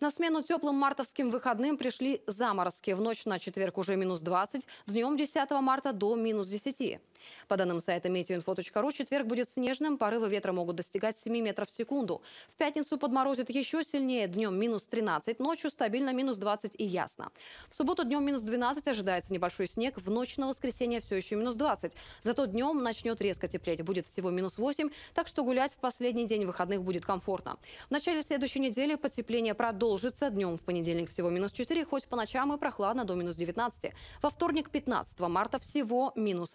На смену теплым мартовским выходным пришли заморозки. В ночь на четверг уже минус 20, днем 10 марта до минус 10. По данным сайта meteoinfo.ru, четверг будет снежным, порывы ветра могут достигать 7 метров в секунду. В пятницу подморозит еще сильнее, днем минус 13, ночью стабильно минус 20 и ясно. В субботу днем минус 12 ожидается небольшой снег, в ночь на воскресенье все еще минус 20. Зато днем начнет резко теплеть, будет всего минус 8, так что гулять в последний день выходных будет комфортно. В начале следующей недели потепление продолжится продолжится. Днем в понедельник всего минус 4, хоть по ночам и прохладно до минус 19. Во вторник 15 марта всего минус 1.